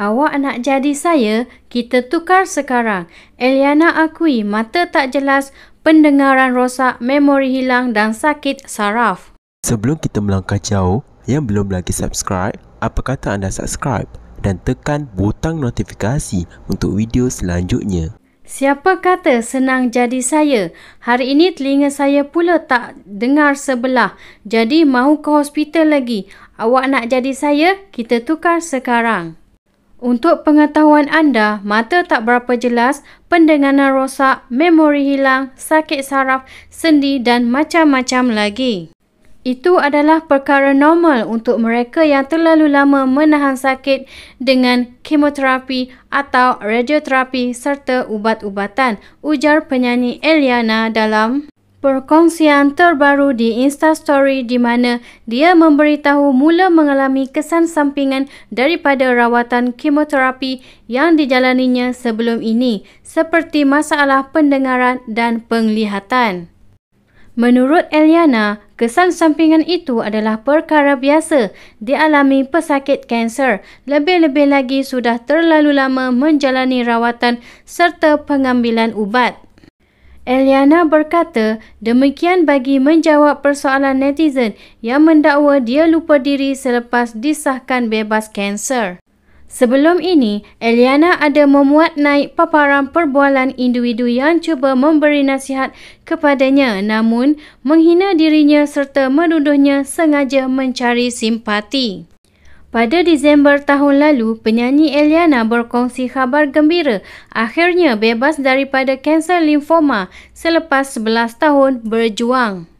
Awak nak jadi saya, kita tukar sekarang. Eliana akui mata tak jelas, pendengaran rosak, memori hilang dan sakit saraf. Sebelum kita melangkah jauh, yang belum lagi subscribe, apa kata anda subscribe dan tekan butang notifikasi untuk video selanjutnya. Siapa kata senang jadi saya? Hari ini telinga saya pula tak dengar sebelah. Jadi mau ke hospital lagi. Awak nak jadi saya? Kita tukar sekarang. Untuk pengetahuan anda, mata tak berapa jelas, pendengaran rosak, memori hilang, sakit saraf, sendi dan macam-macam lagi. Itu adalah perkara normal untuk mereka yang terlalu lama menahan sakit dengan kemoterapi atau radioterapi serta ubat-ubatan, ujar penyanyi Eliana dalam perkongsian terbaru di Insta Story di mana dia memberitahu mula mengalami kesan sampingan daripada rawatan kemoterapi yang dijalaninya sebelum ini seperti masalah pendengaran dan penglihatan. Menurut Eliana, kesan sampingan itu adalah perkara biasa dialami pesakit kanser. Lebih-lebih lagi sudah terlalu lama menjalani rawatan serta pengambilan ubat. Eliana berkata demikian bagi menjawab persoalan netizen yang mendakwa dia lupa diri selepas disahkan bebas kanser. Sebelum ini, Eliana ada memuat naik paparan perbualan individu yang cuba memberi nasihat kepadanya namun menghina dirinya serta menuduhnya sengaja mencari simpati. Pada Disember tahun lalu, penyanyi Eliana berkongsi khabar gembira akhirnya bebas daripada kanser limfoma selepas 11 tahun berjuang.